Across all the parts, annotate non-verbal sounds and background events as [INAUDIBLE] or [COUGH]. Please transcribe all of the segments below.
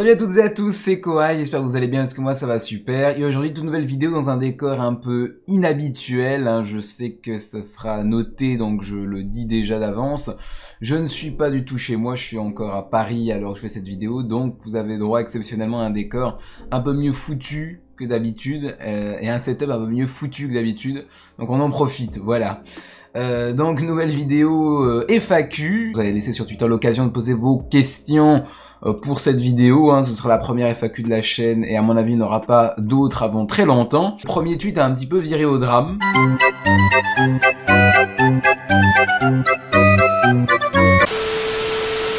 Salut à toutes et à tous, c'est Kohai, j'espère que vous allez bien parce que moi ça va super. Et aujourd'hui, toute nouvelle vidéo dans un décor un peu inhabituel, hein. je sais que ce sera noté donc je le dis déjà d'avance. Je ne suis pas du tout chez moi, je suis encore à Paris alors que je fais cette vidéo, donc vous avez droit exceptionnellement à un décor un peu mieux foutu que d'habitude euh, et un setup un peu mieux foutu que d'habitude, donc on en profite, voilà. Euh, donc nouvelle vidéo euh, FAQ. Vous allez laisser sur Twitter l'occasion de poser vos questions euh, pour cette vidéo. Hein. Ce sera la première FAQ de la chaîne et à mon avis il n'y aura pas d'autres avant très longtemps. Premier tweet a un petit peu viré au drame.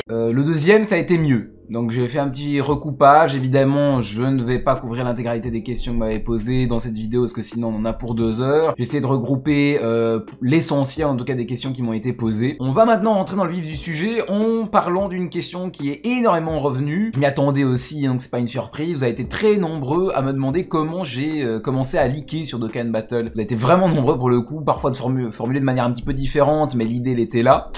le deuxième ça a été mieux. Donc vais fait un petit recoupage, évidemment je ne vais pas couvrir l'intégralité des questions que vous m'avez posées dans cette vidéo parce que sinon on en a pour deux heures. J'ai essayé de regrouper euh, l'essentiel en tout cas des questions qui m'ont été posées. On va maintenant rentrer dans le vif du sujet en parlant d'une question qui est énormément revenue. Je m'y attendais aussi donc hein, c'est pas une surprise, vous avez été très nombreux à me demander comment j'ai euh, commencé à liker sur Dokkan Battle. Vous avez été vraiment nombreux pour le coup, parfois de formuler de manière un petit peu différente mais l'idée elle était là.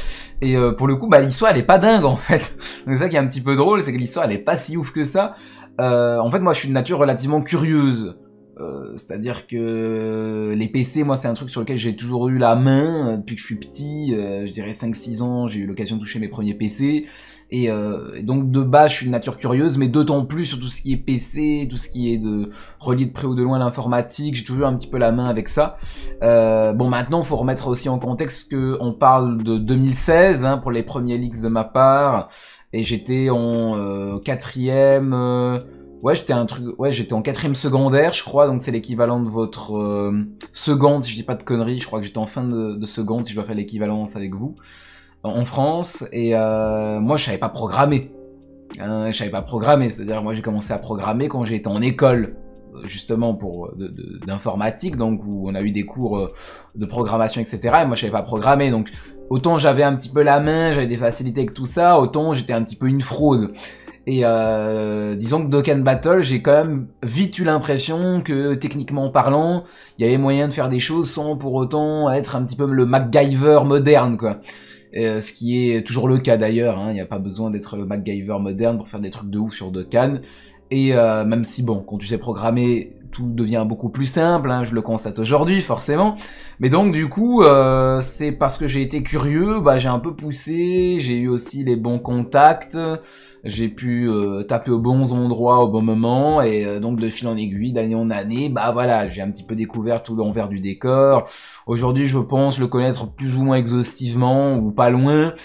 Et euh, pour le coup, bah, l'histoire, elle est pas dingue, en fait. [LAUGHS] C'est ça qui est un petit peu drôle, c'est que l'histoire, elle est pas si ouf que ça. Euh, en fait, moi, je suis de nature relativement curieuse. Euh, c'est-à-dire que les PC, moi, c'est un truc sur lequel j'ai toujours eu la main depuis que je suis petit. je dirais 5-6 ans, j'ai eu l'occasion de toucher mes premiers PC. Euh, et, donc de base, je suis une nature curieuse, mais d'autant plus sur tout ce qui est PC, tout ce qui est de relié de près ou de loin l'informatique. J'ai toujours un petit peu la main avec ça. Euh, bon, maintenant, faut remettre aussi en contexte qu'on parle de 2016 hein, pour les premiers leaks de ma part, et j'étais en euh, quatrième. ouais, j'étais un truc. Ouais, j'étais en quatrième secondaire, je crois. Donc c'est l'équivalent de votre seconde, si je dis pas de conneries. Je crois que j'étais en fin de seconde, si je dois faire l'équivalence avec vous en France et euh, moi je savais pas programmer. Hein, je savais pas programmer, c'est-à-dire moi j'ai commencé à programmer quand j'étais en école euh, justement pour euh, d'informatique donc où on a eu des cours euh, de programmation etc et moi je savais pas programmer donc autant j'avais un petit peu la main j'avais des facilités avec tout ça autant j'étais un petit peu une fraude et euh, disons que Dokkan Battle, j'ai quand même vite eu l'impression que techniquement parlant, il y avait moyen de faire des choses sans pour autant être un petit peu le MacGyver moderne, quoi. Euh, ce qui est toujours le cas d'ailleurs, hein. il n'y a pas besoin d'être le MacGyver moderne pour faire des trucs de ouf sur deux cannes, et euh, même si bon, quand tu sais programmer, tout devient beaucoup plus simple, hein, je le constate aujourd'hui forcément. Mais donc du coup, euh, c'est parce que j'ai été curieux, bah, j'ai un peu poussé, j'ai eu aussi les bons contacts, j'ai pu euh, taper aux bons endroits au bon moment, et euh, donc de fil en aiguille, d'année en année, bah voilà, j'ai un petit peu découvert tout l'envers du décor. Aujourd'hui, je pense le connaître plus ou moins exhaustivement, ou pas loin.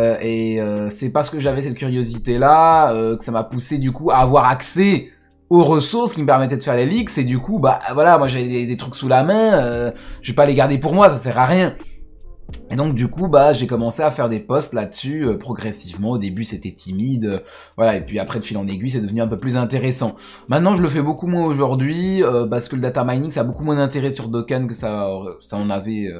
et c'est parce que j'avais cette curiosité-là que ça m'a poussé du coup à avoir accès aux ressources qui me permettaient de faire les leaks et du coup bah voilà moi j'avais des, trucs sous la main euh, je vais pas les garder pour moi ça sert à rien et donc du coup, bah, j'ai commencé à faire des posts là-dessus euh, progressivement. Au début, c'était timide, euh, voilà, et puis après, de fil en aiguille, c'est devenu un peu plus intéressant. Maintenant, je le fais beaucoup moins aujourd'hui euh, parce que le data mining, ça a beaucoup moins d'intérêt sur Dokken que ça, ça en avait il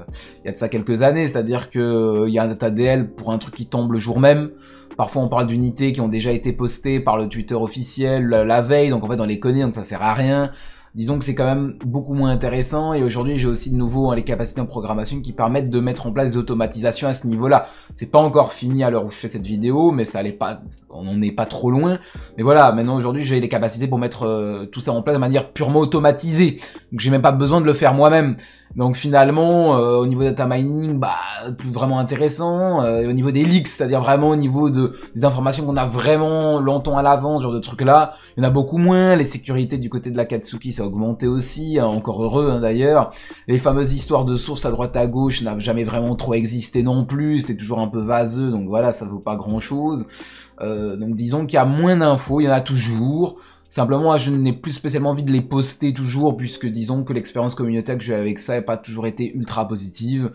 y a de ça quelques années. C'est-à-dire que il y a un data DL pour un truc qui tombe le jour même. Parfois, on parle d'unités qui ont déjà été postées par le Twitter officiel la, veille, donc en fait, on les connaît, donc ça sert à rien disons que c'est quand même beaucoup moins intéressant. Et aujourd'hui, j'ai aussi de nouveau hein, les capacités en programmation qui permettent de mettre en place des automatisations à ce niveau-là. C'est pas encore fini à l'heure où je fais cette vidéo, mais ça allait pas, on n'en est pas trop loin. Mais voilà, maintenant aujourd'hui, j'ai les capacités pour mettre euh, tout ça en place de manière purement automatisée. Donc j'ai même pas besoin de le faire moi-même. Donc finalement, euh, au niveau data mining, bah plus vraiment intéressant. Euh, au niveau des leaks, c'est-à-dire vraiment au niveau de, des informations qu'on a vraiment longtemps à l'avance, genre de trucs-là, il y en a beaucoup moins. Les sécurités du côté de la Katsuki, ça a augmenté aussi, hein, encore heureux hein, d'ailleurs. Les fameuses histoires de sources à droite à gauche n'ont jamais vraiment trop existé non plus. C'était toujours un peu vaseux, donc voilà, ça vaut pas grand-chose. Euh, donc disons qu'il y a moins d'infos, il y en a toujours. Simplement, je n'ai plus spécialement envie de les poster toujours, puisque disons que l'expérience communautaire que j'ai avec ça n'a pas toujours été ultra positive.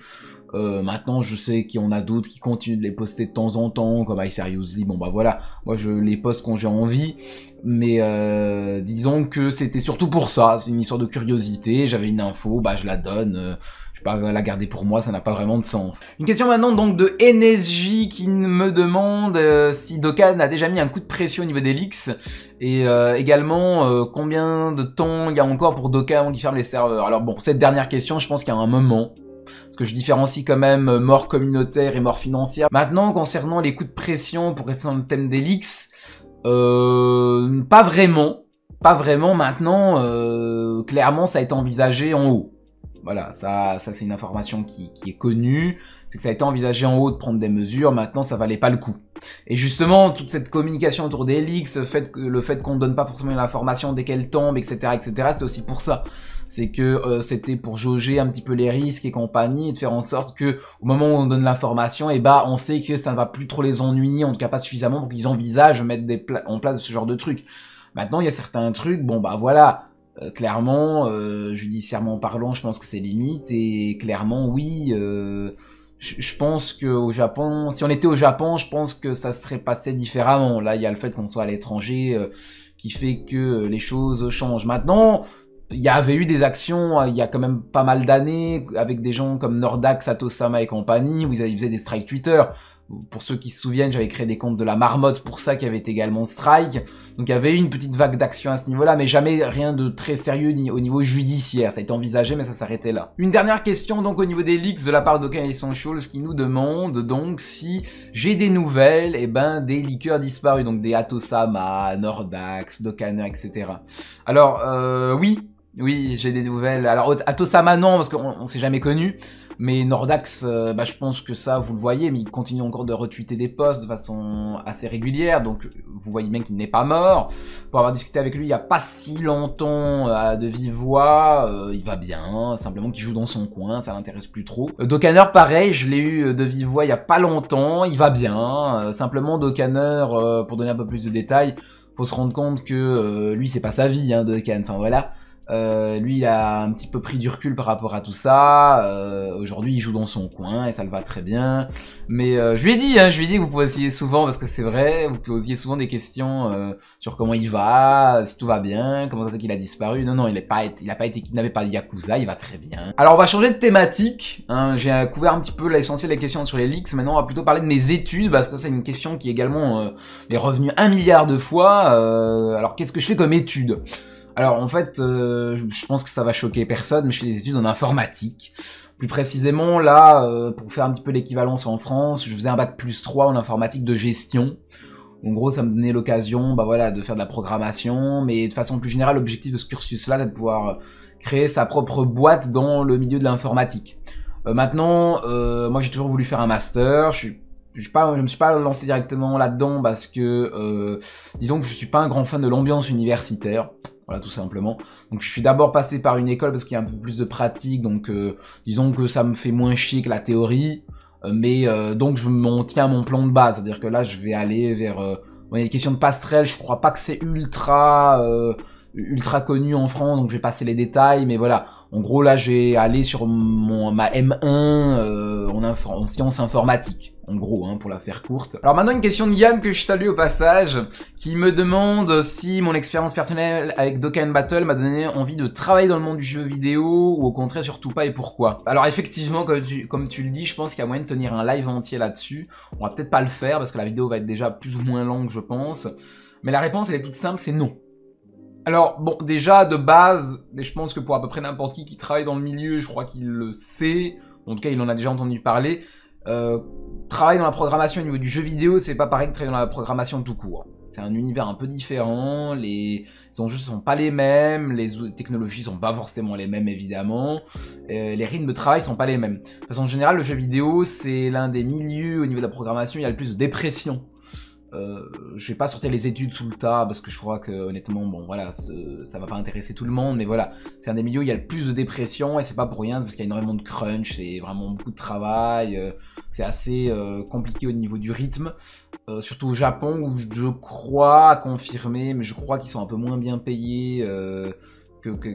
Euh, maintenant, je sais qu'il y en a d'autres qui continuent de les poster de temps en temps, comme iSeriously, Bon, bah voilà, moi je les poste quand j'ai envie. Mais euh, disons que c'était surtout pour ça. C'est une histoire de curiosité. J'avais une info, bah je la donne. Euh, je vais pas la garder pour moi, ça n'a pas vraiment de sens. Une question maintenant donc de NSJ qui me demande si Dokkan a déjà mis un coup de pression au niveau des Et également, combien de temps il y a encore pour Dokkan qui ferme les serveurs Alors bon, cette dernière question, je pense qu'il y a un moment parce que je différencie quand même euh, mort communautaire et mort financière. Maintenant, concernant les coups de pression, pour rester dans le thème des euh, pas vraiment. Pas vraiment maintenant. Euh, clairement, ça a été envisagé en haut. Voilà, ça, ça c'est une information qui, qui est connue. C'est que ça a été envisagé en haut de prendre des mesures. Maintenant, ça valait pas le coup. Et justement, toute cette communication autour des que le fait qu'on ne donne pas forcément l'information dès qu'elle tombe, etc., etc., c'est aussi pour ça c'est que euh, c'était pour jauger un petit peu les risques et compagnie, et de faire en sorte que au moment où on donne l'information, et eh bah ben, on sait que ça ne va plus trop les ennuyer, en tout cas pas suffisamment pour qu'ils envisagent mettre des en place ce genre de trucs. Maintenant, il y a certains trucs, bon bah voilà, euh, clairement, euh, judiciairement parlant, je pense que c'est limite, et clairement, oui, je pense qu'au Japon, si on était au Japon, je pense que ça serait passé différemment. Là, il y a le fait qu'on soit à l'étranger qui fait que les choses changent. Maintenant, il y avait eu des actions euh, il y a quand même pas mal d'années avec des gens comme Nordax, Atosama et compagnie où ils faisaient des strikes Twitter. Pour ceux qui se souviennent, j'avais créé des comptes de la marmotte pour ça qui avait également strike. Donc il y avait eu une petite vague d'action à ce niveau-là, mais jamais rien de très sérieux ni au niveau judiciaire. Ça a été envisagé, mais ça s'arrêtait là. Une dernière question donc au niveau des leaks de la part d'Okan Essentials qui nous demande donc si j'ai des nouvelles et eh ben des liqueurs disparus, donc des Atosama, Nordax, Dokaner, etc. Alors euh, oui, oui, j'ai des nouvelles. Alors, Atosama, non, parce qu'on ne s'est jamais connu. Mais Nordax, euh, bah, je pense que ça, vous le voyez, mais il continue encore de retweeter des posts de façon assez régulière. Donc, vous voyez même qu'il n'est pas mort. Pour avoir discuté avec lui il n'y a pas si longtemps à euh, de vive voix, euh, il va bien. Simplement qu'il joue dans son coin, ça l'intéresse plus trop. Dokaner, pareil, je l'ai eu de vive voix il n'y a pas longtemps. Il va bien. simplement, Dokaner, pour donner un peu plus de détails, faut se rendre compte que lui, c'est pas sa vie, hein, Enfin, voilà euh, lui, il a un petit peu pris du recul par rapport à tout ça. Euh, aujourd'hui, il joue dans son coin et ça le va très bien. Mais euh, je lui ai dit, hein, je lui ai dit que vous posiez souvent, parce que c'est vrai, vous posiez souvent des questions sur comment il va, si tout va bien, comment ça c'est qu'il a disparu. Non, non, il n'a pas, pas été kidnappé par Yakuza, il va très bien. Alors, on va changer de thématique. Hein, J'ai couvert un petit peu l'essentiel des questions sur les leaks. Maintenant, on va plutôt parler de mes études, parce que c'est une question qui également est revenue un milliard de fois. alors, qu'est-ce que je fais comme études alors en fait, euh, je pense que ça va choquer personne, mais je fais des études en informatique. Plus précisément, là, euh, pour faire un petit peu l'équivalence en France, je faisais un bac plus 3 en informatique de gestion. En gros, ça me donnait l'occasion bah voilà, de faire de la programmation, mais de façon plus générale, l'objectif de ce cursus-là, c'est de pouvoir créer sa propre boîte dans le milieu de l'informatique. Euh, maintenant, moi j'ai toujours voulu faire un master, je suis pas, je me suis pas lancé directement là-dedans parce que, disons que je suis pas un grand fan de l'ambiance universitaire. Voilà, tout simplement. Donc, je suis d'abord passé par une école parce qu'il y a un peu plus de pratique. Donc, euh, disons que ça me fait moins chier que la théorie. Euh, mais euh, donc, je m'en tiens à mon plan de base. C'est-à-dire que là, je vais aller vers... il y a des questions de passerelle. Je crois pas que c'est ultra... ultra connu en France, donc je vais passer les détails, mais voilà. En gros, là, j'ai allé sur mon, ma M1 en, en sciences informatiques en gros, hein, pour la faire courte. Alors maintenant, une question de Yann que je salue au passage, qui me demande si mon expérience personnelle avec Dokkan Battle m'a donné envie de travailler dans le monde du jeu vidéo, ou au contraire surtout pas, et pourquoi. Alors effectivement, comme tu, comme tu le dis, je pense qu'il y a moyen de tenir un live entier là-dessus. On va peut-être pas le faire, parce que la vidéo va être déjà plus ou moins longue, je pense. Mais la réponse, elle est toute simple, c'est non. Alors, bon, déjà, de base, mais je pense que pour à peu près n'importe qui qui travaille dans le milieu, je crois qu'il le sait, en tout cas, il en a déjà entendu parler, euh, travail dans la programmation au niveau du jeu vidéo, c'est pas pareil que travailler dans la programmation tout court. C'est un univers un peu différent, les enjeux sont pas les mêmes, les technologies sont pas forcément les mêmes évidemment, les rythmes de travail sont pas les mêmes. De façon générale, le jeu vidéo, c'est l'un des milieux au niveau de la programmation, il y a le plus de dépression euh, je vais pas sortir les études sous le tas parce que je crois que honnêtement, bon voilà, ça va pas intéresser tout le monde, mais voilà, c'est un des milieux où il y a le plus de dépression et c'est pas pour rien parce qu'il y a énormément de crunch, c'est vraiment beaucoup de travail, euh, c'est assez euh, compliqué au niveau du rythme, surtout au Japon où je crois confirmer, mais je crois qu'ils sont un peu moins bien payés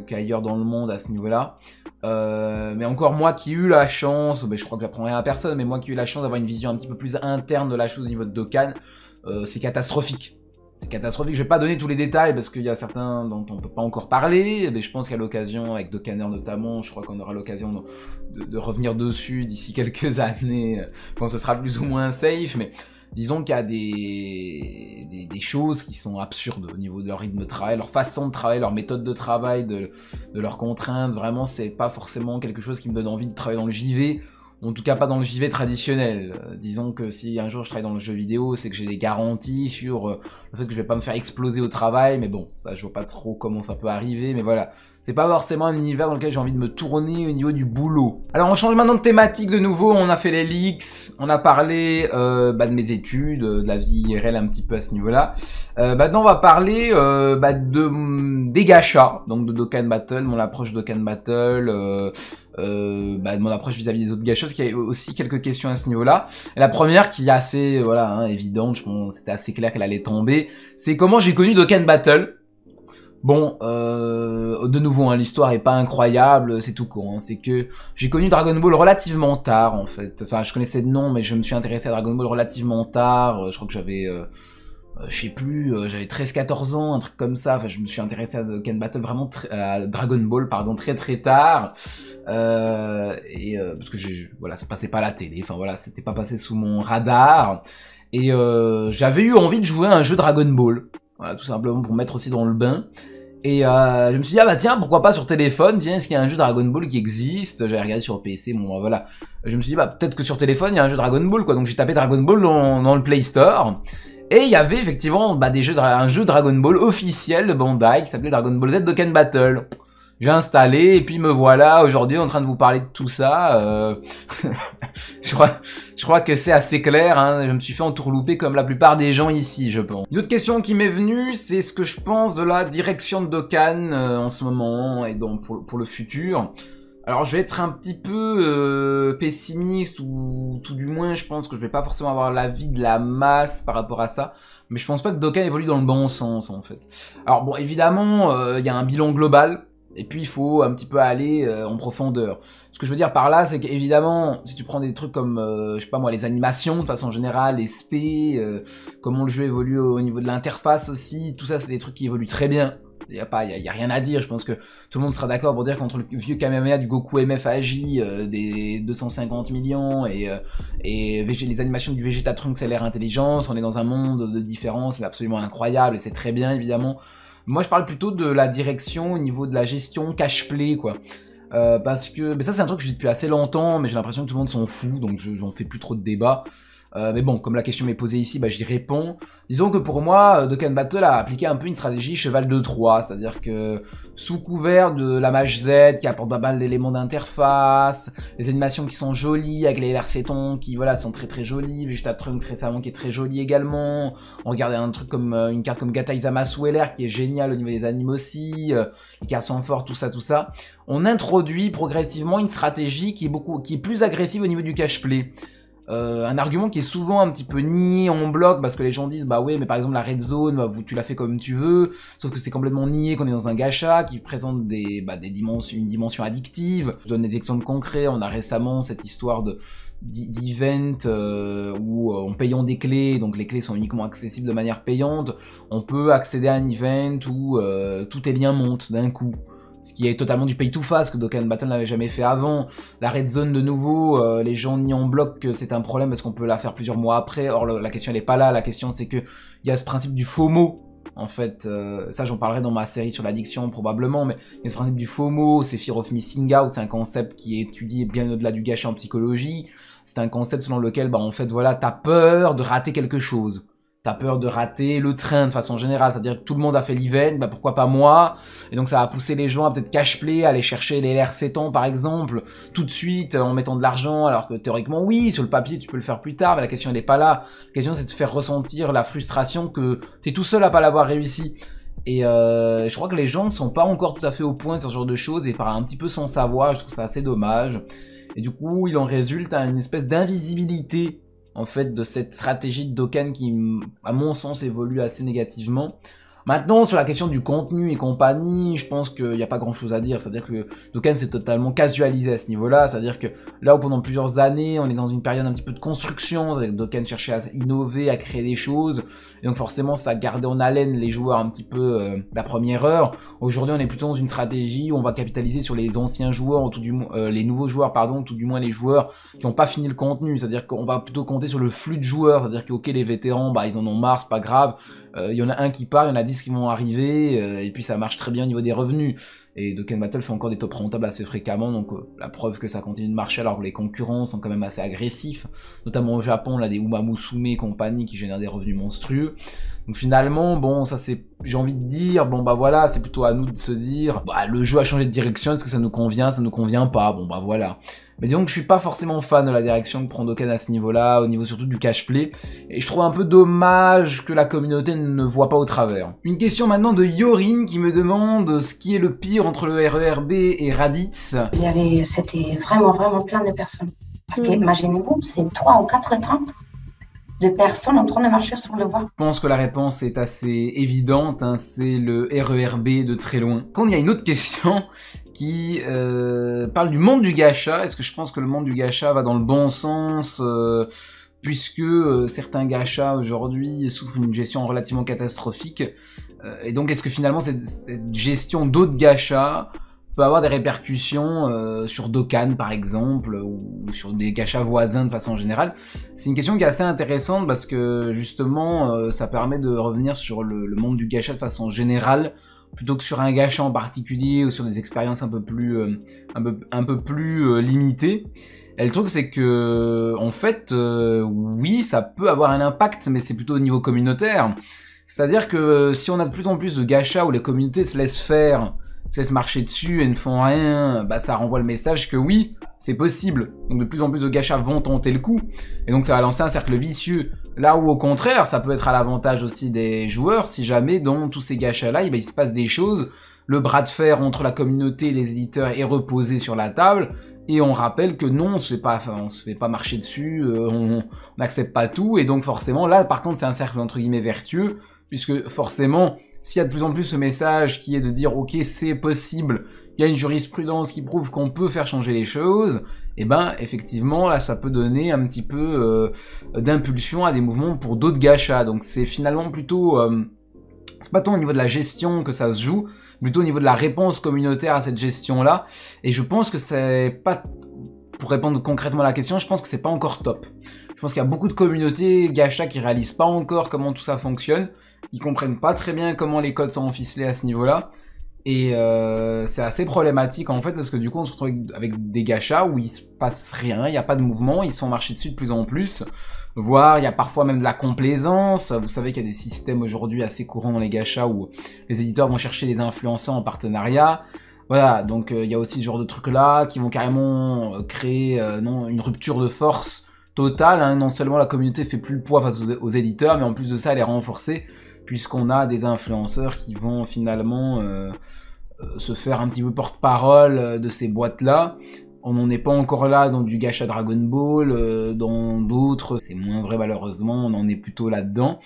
qu'ailleurs dans le monde à ce niveau-là. mais encore moi qui ai eu la chance, je crois que j'apprends rien à personne, mais moi qui ai eu la chance d'avoir une vision un petit peu plus interne de la chose au niveau de Dokkan, euh, c'est catastrophique. C'est catastrophique. Je vais pas donner tous les détails parce qu'il y a certains dont on peut pas encore parler, mais je pense qu'à l'occasion, avec Docaner notamment, je crois qu'on aura l'occasion de, revenir dessus d'ici [LAUGHS] quelques années, euh, quand ce sera plus ou moins safe, mais disons qu'il y a des, choses qui sont absurdes au niveau de leur rythme de travail, leur façon de travailler, leur méthode de travail, de, leurs contraintes. Vraiment, c'est pas forcément quelque chose qui me donne envie de travailler dans le JV. En tout cas, pas dans le JV traditionnel. Euh, disons que si un jour je travaille dans le jeu vidéo, c'est que j'ai des garanties sur euh, le fait que je vais pas me faire exploser au travail. Mais bon, ça, je vois pas trop comment ça peut arriver. Mais voilà, c'est pas forcément un univers dans lequel j'ai envie de me tourner au niveau du boulot. Alors, on change maintenant de thématique de nouveau. On a fait les leaks, on a parlé euh, bah, de mes études, de la vie IRL un petit peu à ce niveau-là. maintenant, on va parler bah, de des gachas, donc de Dokkan Battle, mon approche Dokkan Battle, euh, euh, bah, mon approche vis-à-vis des autres gachas, parce qu'il y a aussi quelques questions à ce niveau-là. La première qui est assez euh, voilà hein, évidente, je pense c'était assez clair qu'elle allait tomber, c'est comment j'ai connu Dokkan Battle. Bon, euh, de nouveau, hein, l'histoire est pas incroyable, c'est tout court. Hein, c'est que j'ai connu Dragon Ball relativement tard, en fait. Enfin, je connaissais de nom, mais je me suis intéressé à Dragon Ball relativement tard. Euh, je crois que j'avais euh, je sais plus, euh, j'avais 13-14 ans, un truc comme ça. Enfin, je me suis intéressé à Ken Battle vraiment Dragon Ball, pardon, très très tard. Euh, et euh, parce que je, voilà, ça passait pas à la télé. Enfin voilà, c'était pas passé sous mon radar. Et j'avais eu envie de jouer à un jeu Dragon Ball. Voilà, tout simplement pour mettre aussi dans le bain. Et je me suis dit, ah bah tiens, pourquoi pas sur téléphone Tiens, est-ce qu'il y a un jeu Dragon Ball qui existe J'avais regardé sur PC, bon bah, voilà. Je me suis dit, bah peut-être que sur téléphone, il y a un jeu Dragon Ball, quoi. Donc j'ai tapé Dragon Ball dans le Play Store. Et il y avait effectivement bah, des jeux un jeu Dragon Ball officiel de Bandai qui s'appelait Dragon Ball Z Dokken Battle. J'ai installé et puis me voilà aujourd'hui en train de vous parler de tout ça. Euh, [LAUGHS] je, crois, je crois que c'est assez clair, hein. je me suis fait entourlouper comme la plupart des gens ici, je pense. Une autre question qui m'est venue, c'est ce que je pense de la direction de Dokkan euh, en ce moment et donc pour le futur. Alors je vais être un petit peu euh, pessimiste ou tout du moins je pense que je vais pas forcément avoir l'avis de la masse par rapport à ça, mais je pense pas que Dokkan évolue dans le bon sens en fait. Alors bon évidemment euh, il y a un bilan global et puis il faut un petit peu aller euh, en profondeur. Ce que je veux dire par là c'est qu'évidemment si tu prends des trucs comme je sais pas moi les animations de façon générale, les SP, comment le jeu évolue au niveau de l'interface aussi, tout ça c'est des trucs qui évoluent très bien il n'y a, y a, rien à dire. Je pense que tout le monde sera d'accord pour dire qu'entre le vieux Kamehameha du Goku MF AJ euh, des 250 millions, et, euh, les animations du Vegeta Trunks et l'air intelligence, on est dans un monde de différence absolument incroyable, et c'est très bien évidemment. Moi je parle plutôt de la direction au niveau de la gestion cash-play, quoi. Euh, parce que ça c'est un truc que je dis depuis assez longtemps, mais j'ai l'impression que tout le monde s'en fout, donc j'en fais plus trop de débats. Euh, mais bon, comme la question m'est posée ici, bah, j'y réponds. Disons que pour moi, euh, Dokkan Battle a appliqué un peu une stratégie cheval de 3, c'est-à-dire que sous couvert de la mage Z qui apporte pas mal d'éléments d'interface, les animations qui sont jolies, avec les Larceton qui voilà, sont très très jolies, Vegeta Trunk récemment qui est très joli également, on regarde un truc comme euh, une carte comme Gataizama Sweller qui est géniale au niveau des animes aussi, les cartes sont fortes, tout ça, tout ça. On introduit progressivement une stratégie qui est, beaucoup, qui est plus agressive au niveau du cash play. Euh, un argument qui est souvent un petit peu nié en bloc parce que les gens disent bah ouais mais par exemple la red zone bah, tu la fais comme tu veux sauf que c'est complètement nié qu'on est dans un gacha qui présente des, bah, des dimensions une dimension addictive je donne des exemples concrets on a récemment cette histoire de d'event euh, où euh, en payant des clés, donc les clés sont uniquement accessibles de manière payante, on peut accéder à un event où tous tes liens montent d'un coup ce qui est totalement du pay to fast que Dokkan Battle n'avait jamais fait avant. La red zone de nouveau, euh, les gens nient en bloc que c'est un problème parce qu'on peut la faire plusieurs mois après. Or la question elle pas là, la question c'est que il y a ce principe du FOMO. En fait, euh, ça j'en parlerai dans ma série sur l'addiction probablement, mais il y a ce principe du FOMO, c'est Fear of Missing Out, c'est un concept qui est étudié bien au-delà du gâchis en psychologie. C'est un concept selon lequel, bah, en fait, voilà, t'as peur de rater quelque chose t'as peur de rater le train de façon générale, c'est-à-dire que tout le monde a fait l'event, bah pourquoi pas moi Et donc ça a poussé les gens à peut-être cash play, aller chercher les LRC temps par exemple, tout de suite en mettant de l'argent, alors que théoriquement oui, sur le papier tu peux le faire plus tard, mais la question n'est pas là. La question c'est de faire ressentir la frustration que t'es tout seul à pas l'avoir réussi. Et euh, je crois que les gens ne sont pas encore tout à fait au point sur ce genre de choses et par un petit peu sans savoir, je trouve ça assez dommage. Et du coup, il en résulte une espèce d'invisibilité en fait de cette stratégie de Dokkan qui, à mon sens, évolue assez négativement Maintenant, sur la question du contenu et compagnie, je pense qu'il n'y a pas grand chose à dire. C'est-à-dire que Dokken s'est totalement casualisé à ce niveau-là. C'est-à-dire que là où pendant plusieurs années, on est dans une période un petit peu de construction, c'est-à-dire que Dokken cherchait à innover, à créer des choses. Et donc forcément, ça gardait en haleine les joueurs un petit peu euh, la première heure. Aujourd'hui, on est plutôt dans une stratégie où on va capitaliser sur les anciens joueurs, du euh, les nouveaux joueurs, pardon, tout du moins les joueurs qui n'ont pas fini le contenu. C'est-à-dire qu'on va plutôt compter sur le flux de joueurs. C'est-à-dire que, ok, les vétérans, bah, ils en ont marre, c'est pas grave. Euh, il y en a un qui part, il y en a 10 qui vont arriver, euh, et puis ça marche très bien au niveau des revenus. Et Dokken Battle fait encore des tops rentables assez fréquemment, donc euh, la preuve que ça continue de marcher alors que les concurrents sont quand même assez agressifs, notamment au Japon, a des Umamusume et compagnie qui génèrent des revenus monstrueux. Donc finalement, bon, ça c'est, j'ai envie de dire, bon bah voilà, c'est plutôt à nous de se dire, bah, le jeu a changé de direction, est-ce que ça nous convient, ça nous convient pas, bon bah voilà. Mais disons que je suis pas forcément fan de la direction que prend Dokkan à ce niveau-là, au niveau surtout du cash play, et je trouve un peu dommage que la communauté ne voit pas au travers. Une question maintenant de Yorin qui me demande ce qui est le pire entre le RERB et Raditz. Il y avait, c'était vraiment vraiment plein de personnes. Parce que hmm. imaginez vous c'est trois ou quatre trains de personnes en train de marcher sur le voie. Je pense que la réponse est assez évidente, hein. c'est le RERB de très loin. Quand il y a une autre question qui euh, parle du monde du gacha, est-ce que je pense que le monde du gacha va dans le bon sens euh, puisque euh, certains gachas aujourd'hui souffrent d'une gestion relativement catastrophique et donc est-ce que finalement cette, cette gestion d'autres gachas peut avoir des répercussions euh, sur Dokkan par exemple ou, sur des gachas voisins de façon générale. C'est une question qui est assez intéressante parce que justement euh, ça permet de revenir sur le, monde du gacha de façon générale plutôt que sur un gacha en particulier ou sur des expériences un peu plus euh, un peu, un peu plus limitées. Et le truc c'est que en fait oui ça peut avoir un impact mais c'est plutôt au niveau communautaire. C'est-à-dire que si on a de plus en plus de gachas où les communautés se laissent faire c'est se marcher dessus, et ne font rien, bah ça renvoie le message que oui, c'est possible. Donc de plus en plus de gachas vont tenter le coup, et donc ça va lancer un cercle vicieux. Là où au contraire, ça peut être à l'avantage aussi des joueurs, si jamais dans tous ces gachas-là, eh ben, il se passe des choses, le bras de fer entre la communauté et les éditeurs est reposé sur la table, et on rappelle que non, on se fait pas, on se fait pas marcher dessus, euh, on n'accepte pas tout, et donc forcément, là par contre c'est un cercle entre guillemets vertueux, puisque forcément s'il y a de plus en plus ce message qui est de dire ok c'est possible, il y a une jurisprudence qui prouve qu'on peut faire changer les choses, et eh ben effectivement là ça peut donner un petit peu euh, d'impulsion à des mouvements pour d'autres gachas. Donc c'est finalement plutôt euh, c'est pas tant au niveau de la gestion que ça se joue, plutôt au niveau de la réponse communautaire à cette gestion là. Et je pense que c'est pas pour répondre concrètement à la question, je pense que c'est pas encore top. Je pense qu'il y a beaucoup de communautés gacha qui réalisent pas encore comment tout ça fonctionne. Ils comprennent pas très bien comment les codes sont enficelés à ce niveau-là. Et euh, c'est assez problématique en fait parce que du coup on se retrouve avec, des gachas où il se passe rien, il n'y a pas de mouvement, ils sont marchés dessus de plus en plus, voire il y a parfois même de la complaisance. Vous savez qu'il y a des systèmes aujourd'hui assez courants dans les gachas où les éditeurs vont chercher des influenceurs en partenariat. Voilà, donc euh, il y a aussi ce genre de trucs là qui vont carrément euh, créer non, une rupture de force totale. Hein. Non seulement la communauté fait plus le poids face aux éditeurs, mais en plus de ça elle est renforcée puisqu'on a des influenceurs qui vont finalement euh, euh, se faire un petit peu porte-parole euh, de ces boîtes-là. On n'en est pas encore là dans du gacha Dragon Ball, dans d'autres, c'est moins vrai malheureusement, on en est plutôt là-dedans.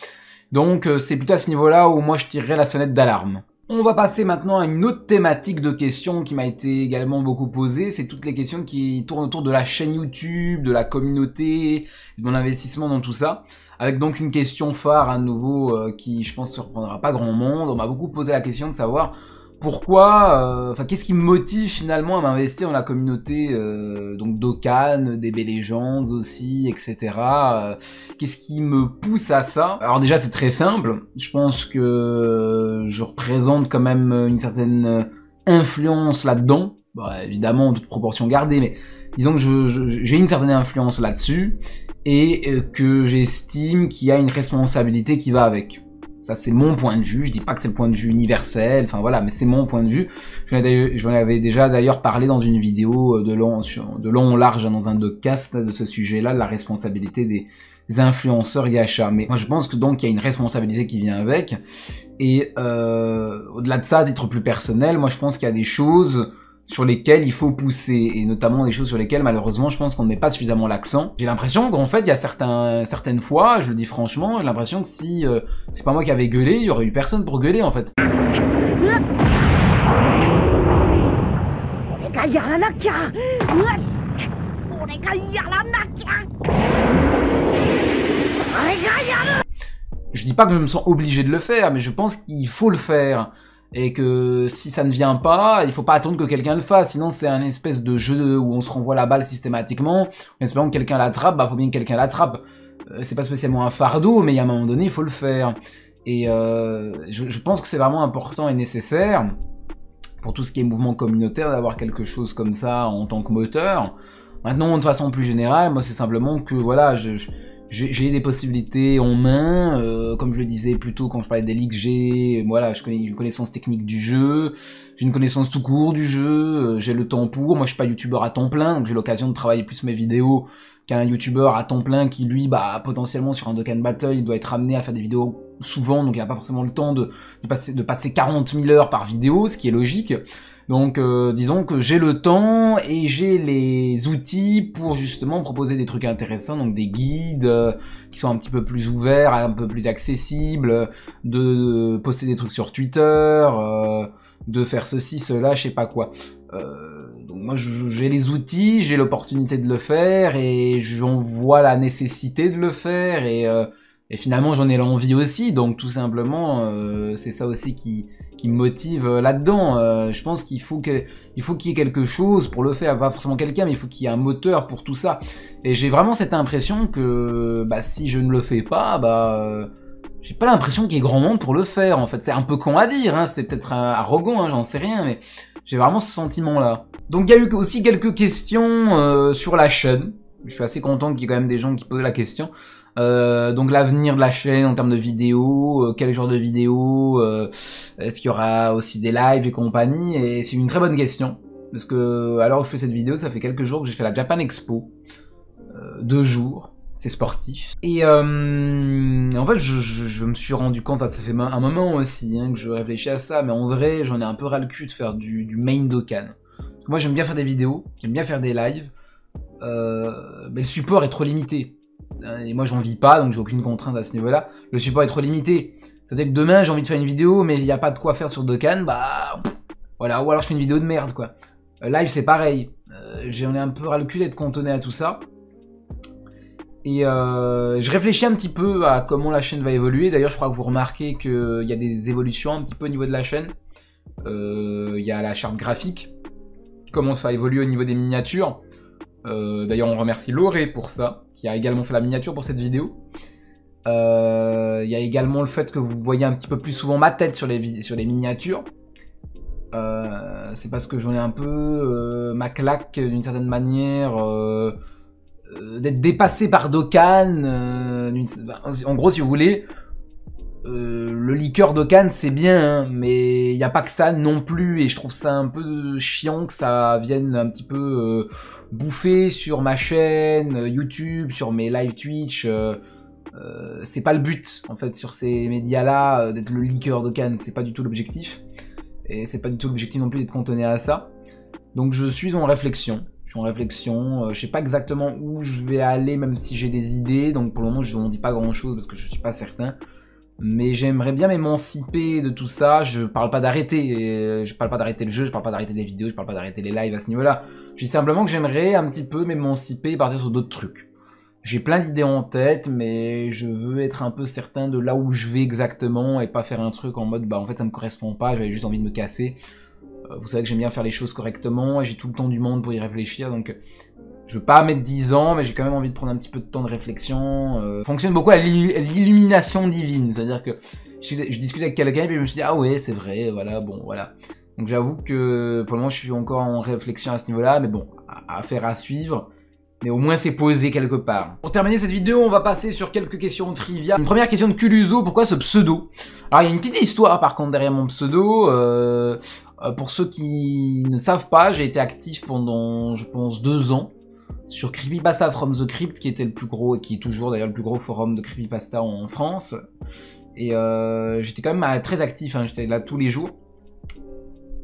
Donc c'est plutôt à ce niveau-là où moi je tirerais la sonnette d'alarme. On va passer maintenant à une autre thématique de questions qui m'a été également beaucoup posée. C'est toutes les questions qui tournent autour de la chaîne YouTube, de la communauté, de mon investissement dans tout ça. Avec donc une question phare à nouveau euh, qui, je pense, surprendra pas grand monde. On m'a beaucoup posé la question de savoir pourquoi, euh, enfin, qu'est-ce qui me motive finalement à m'investir dans la communauté euh, donc des des Legends aussi, etc. Euh, qu'est-ce qui me pousse à ça Alors déjà, c'est très simple. Je pense que je représente quand même une certaine influence là-dedans. évidemment, en toute proportion gardée, mais disons que j'ai une certaine influence là-dessus et que j'estime qu'il y a une responsabilité qui va avec. Ça, c'est mon point de vue. Je dis pas que c'est le point de vue universel. Enfin voilà, mais c'est mon point de vue. Je vous avais déjà d'ailleurs parlé dans une vidéo euh, de long, de long en large hein, dans un docast de ce sujet-là, de la responsabilité des, influenceurs Yacha. Mais moi, je pense que donc il y a une responsabilité qui vient avec. Et euh, au-delà de ça, à titre plus personnel, moi, je pense qu'il y a des choses sur lesquels il faut pousser, et notamment des choses sur lesquelles malheureusement je pense qu'on ne met pas suffisamment l'accent. J'ai l'impression qu'en fait il y a certains, certaines fois, je le dis franchement, j'ai l'impression que si euh, c'est pas moi qui avais gueulé, il y aurait eu personne pour gueuler en fait. Je dis pas que je me sens obligé de le faire, mais je pense qu'il faut le faire et que si ça ne vient pas, il faut pas attendre que quelqu'un le fasse, sinon c'est un espèce de jeu où on se renvoie la balle systématiquement, en espérant que quelqu'un l'attrape, bah faut bien que quelqu'un l'attrape. Euh, c'est pas spécialement un fardeau, mais il y a un moment donné, il faut le faire. Et euh, je, pense que c'est vraiment important et nécessaire pour tout ce qui est mouvement communautaire d'avoir quelque chose comme ça en tant que moteur. Maintenant, de façon plus générale, moi c'est simplement que voilà, je j'ai des possibilités en main, euh, comme je le disais plus tôt quand je parlais des leaks, j'ai euh, voilà, je une connaissance technique du jeu, j'ai une connaissance tout court du jeu, euh, j'ai le temps pour, moi je suis pas youtubeur à temps plein, donc j'ai l'occasion de travailler plus mes vidéos qu'un youtubeur à temps plein qui lui bah potentiellement sur un Dokkan Battle, il doit être amené à faire des vidéos souvent, donc il a pas forcément le temps de, passer, de passer 40 000 heures par vidéo, ce qui est logique. Donc euh, disons que j'ai le temps et j'ai les outils pour justement proposer des trucs intéressants, donc des guides euh, qui sont un petit peu plus ouverts, un peu plus accessibles, de poster des trucs sur Twitter, euh, de faire ceci, cela, je sais pas quoi. donc moi j'ai les outils, j'ai l'opportunité de le faire et j'en vois la nécessité de le faire et et finalement, j'en ai l'envie aussi, donc tout simplement, euh, c'est ça aussi qui, qui me motive euh, là-dedans. Euh, je pense qu'il faut qu'il y ait quelque chose pour le faire, pas forcément quelqu'un, mais il faut qu'il y ait un moteur pour tout ça. Et j'ai vraiment cette impression que bah, si je ne le fais pas, bah, j'ai pas l'impression qu'il y ait grand monde pour le faire. En fait, c'est un peu con à dire, hein, c'est peut-être arrogant, hein, j'en sais rien, mais j'ai vraiment ce sentiment-là. Donc il y a eu aussi quelques questions sur la chaîne je suis assez content qu'il y ait quand même des gens qui posent la question. Euh, donc l'avenir de la chaîne en termes de vidéos, euh, quel genre de vidéos, euh, est-ce qu'il y aura aussi des lives et compagnie Et c'est une très bonne question parce que alors que je fais cette vidéo, ça fait quelques jours que j'ai fait la Japan Expo, deux jours, c'est sportif. Et en fait, je, me suis rendu compte, ça fait un moment aussi hein, que je réfléchis à ça, mais en vrai, j'en ai un peu ras le cul de faire du, du main can. Moi, j'aime bien faire des vidéos, j'aime bien faire des lives. Euh, mais le support est trop limité. Hein, et moi, j'en vis pas, donc j'ai aucune contrainte à ce niveau-là. Le support est trop limité. C'est-à-dire que demain, j'ai envie de faire une vidéo, mais il n'y a pas de quoi faire sur Dokkan, bah. voilà, ou alors je fais une vidéo de merde, quoi. Euh, live, c'est pareil. Euh, j'en ai un peu ras le cul d'être cantonné à tout ça. Et je réfléchis un petit peu à comment la chaîne va évoluer. D'ailleurs, je crois que vous remarquez qu'il y a des évolutions un petit peu au niveau de la chaîne. Il y a la charte graphique, comment ça évolue au niveau des miniatures. Euh, d'ailleurs, on remercie Loré pour ça, qui a également fait la miniature pour cette vidéo. Euh, il y a également le fait que vous voyez un petit peu plus souvent ma tête sur les, sur les miniatures. Euh, c'est parce que j'en ai un peu ma claque d'une certaine manière d'être dépassé par Dokkan. en gros, si vous voulez, euh, le liqueur de c'est bien, hein, mais il n'y a pas que ça non plus, et je trouve ça un peu chiant que ça vienne un petit peu euh, bouffer sur ma chaîne euh, YouTube, sur mes live Twitch. c'est pas le but, en fait, sur ces médias-là, d'être le liqueur de canne. c'est pas du tout l'objectif. Et c'est pas du tout l'objectif non plus d'être cantonné à ça. Donc je suis en réflexion. Je suis en réflexion. je sais pas exactement où je vais aller, même si j'ai des idées. Donc pour le moment, je n'en dis pas grand chose parce que je suis pas certain mais j'aimerais bien m'émanciper de tout ça. Je parle pas d'arrêter, euh, je parle pas d'arrêter le jeu, je parle pas d'arrêter les vidéos, je parle pas d'arrêter les lives à ce niveau-là. Je dis simplement que j'aimerais un petit peu m'émanciper et partir sur d'autres trucs. J'ai plein d'idées en tête, mais je veux être un peu certain de là où je vais exactement et pas faire un truc en mode bah en fait ça me correspond pas, j'avais juste envie de me casser. Euh, vous savez que j'aime bien faire les choses correctement et j'ai tout le temps du monde pour y réfléchir, donc je veux pas mettre 10 ans, mais j'ai quand même envie de prendre un petit peu de temps de réflexion. Euh. fonctionne beaucoup à l'illumination divine, c'est-à-dire que je, discute avec quelqu'un et puis je me suis dit ah ouais c'est vrai, voilà bon voilà. Donc j'avoue que pour le moment je suis encore en réflexion à ce niveau-là, mais bon à faire à suivre. Mais au moins c'est posé quelque part. Pour terminer cette vidéo, on va passer sur quelques questions trivia. Une première question de Culuso, pourquoi ce pseudo Alors il y a une petite histoire par contre derrière mon pseudo. Euh, euh, pour ceux qui ne savent pas, j'ai été actif pendant je pense deux ans sur Creepypasta from the Crypt, qui était le plus gros et qui est toujours d'ailleurs le plus gros forum de Creepypasta en France. Et euh, j'étais quand même euh, très actif, hein, j'étais là tous les jours.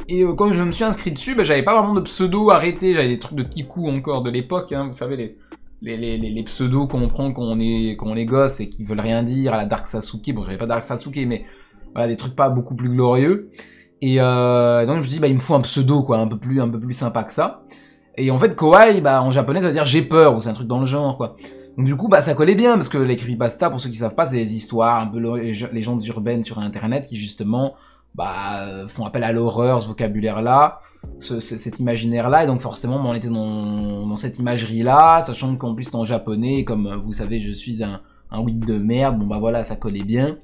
Et euh, quand je me suis inscrit dessus, bah, j'avais pas vraiment de pseudo arrêté, j'avais des trucs de kiku encore de l'époque, hein, vous savez, les, les, les, les, pseudos qu'on prend quand on, est, quand on est gosse et qui veulent rien dire à la Dark Sasuke. Bon, j'avais pas Dark Sasuke, mais voilà, des trucs pas beaucoup plus glorieux. Et donc je me suis dit, bah, il me faut un pseudo, quoi, un peu plus, un peu plus sympa que ça. Et en fait, kawaii, bah, en japonais, ça veut dire j'ai peur, ou c'est un truc dans le genre, quoi. Donc du coup, bah, ça collait bien, parce que les creepypasta, pour ceux qui savent pas, c'est des histoires, un peu légendes urbaines sur Internet qui, justement, bah, euh, font appel à l'horreur, ce vocabulaire-là, cet imaginaire-là, et donc forcément, bah, on était dans, cette imagerie-là, sachant qu'en plus, en japonais, comme euh, vous savez, je suis un, un de merde, bon bah voilà, ça collait bien.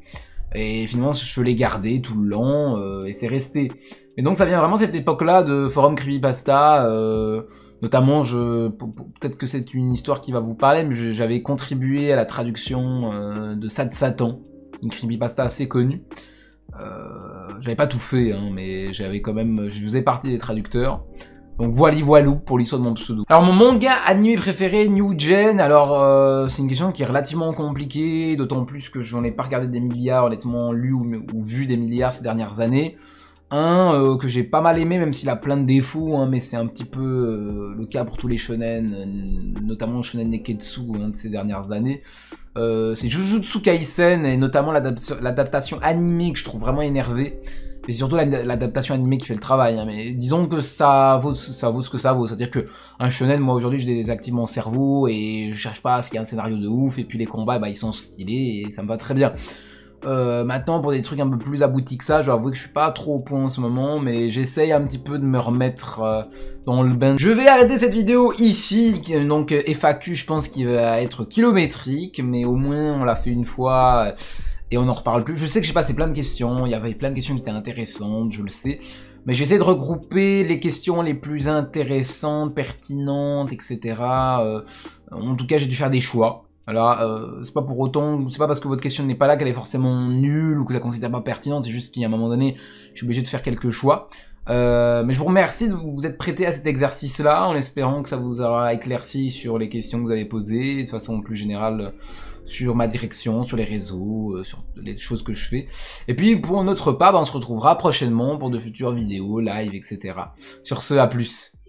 Et finalement, je l'ai gardé tout le long, euh, et c'est resté. Et donc ça vient vraiment cette époque-là de forum creepypasta. Euh, notamment, je peut-être que c'est une histoire qui va vous parler, mais j'avais contribué à la traduction euh, de Sad Satan, une creepypasta assez connue. Euh, j'avais pas tout fait, hein, mais j'avais quand même, je faisais partie des traducteurs. Donc voilà, voilou pour l'histoire de mon pseudo. Alors mon manga animé préféré, New Gen, alors euh, c'est une question qui est relativement compliquée, d'autant plus que j'en ai pas regardé des milliards, honnêtement, lu ou vu des milliards ces dernières années. Un euh, que j'ai pas mal aimé, même s'il a plein de défauts, hein, mais c'est un petit peu euh, le cas pour tous les shonen, euh, notamment le shonen Neketsu hein, de ces dernières années. Euh, c'est Jujutsu Kaisen et notamment l'adaptation animée que je trouve vraiment énervée. Mais surtout l'adaptation animée qui fait le travail. Hein, mais disons que ça vaut, ça vaut ce que ça vaut. C'est-à-dire que un shonen, moi aujourd'hui, je désactive mon cerveau et je cherche pas à ce qu'il y ait un scénario de ouf. Et puis les combats, bah, ils sont stylés et ça me va très bien. Euh, maintenant, pour des trucs un peu plus aboutis que ça, je dois avouer que je suis pas trop au point en ce moment, mais j'essaye un petit peu de me remettre euh, dans le bain. Je vais arrêter cette vidéo ici, euh, donc FAQ, je pense qu'il va être kilométrique, mais au moins on l'a fait une fois et on n'en reparle plus. Je sais que j'ai passé plein de questions, il y avait plein de questions qui étaient intéressantes, je le sais. Mais j'essaie de regrouper les questions les plus intéressantes, pertinentes, etc. en tout cas, j'ai dû faire des choix. Alors, euh, c'est pas pour autant, c'est pas parce que votre question n'est pas là qu'elle est forcément nulle ou que la considère pas pertinente, c'est juste qu'à un moment donné, je suis obligé de faire quelques choix. Euh, mais je vous remercie de vous, être prêté à cet exercice-là, en espérant que ça vous aura éclairci sur les questions que vous avez posées, de façon plus générale sur ma direction, sur les réseaux, euh, sur les choses que je fais. Et puis pour notre part, ben, on se retrouvera prochainement pour de futures vidéos, live, etc. Sur ce, à plus.